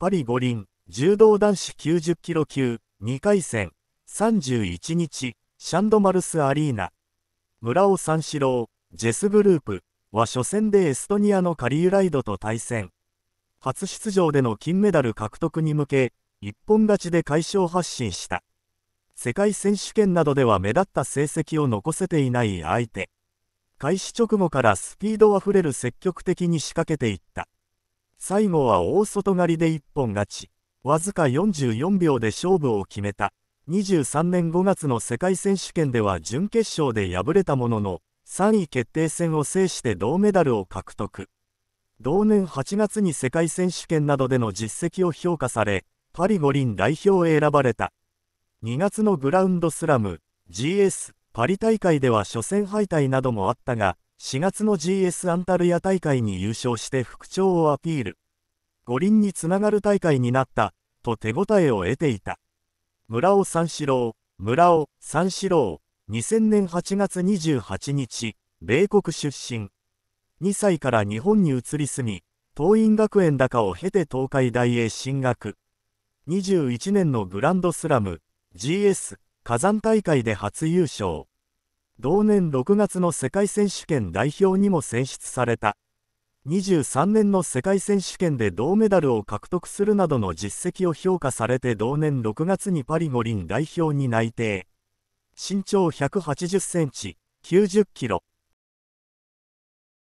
パリ五輪、柔道男子90キロ級、2回戦、31日、シャンドマルスアリーナ。村尾三四郎、ジェスグループは初戦でエストニアのカリユライドと対戦。初出場での金メダル獲得に向け、一本勝ちで快勝発進した。世界選手権などでは目立った成績を残せていない相手。開始直後からスピードあふれる積極的に仕掛けていった。最後は大外刈りで一本勝ち。わずか44秒で勝負を決めた。23年5月の世界選手権では準決勝で敗れたものの、3位決定戦を制して銅メダルを獲得。同年8月に世界選手権などでの実績を評価され、パリ五輪代表へ選ばれた。2月のグラウンドスラム、GS、パリ大会では初戦敗退などもあったが、4月の GS アンタルヤ大会に優勝して復調をアピール五輪につながる大会になったと手応えを得ていた村尾三四郎村尾三四郎2000年8月28日米国出身2歳から日本に移り住み桐蔭学園高を経て東海大へ進学21年のグランドスラム GS 火山大会で初優勝同年6月の世界選手権代表にも選出された23年の世界選手権で銅メダルを獲得するなどの実績を評価されて同年6月にパリ五輪代表に内定身長180センチ90キロ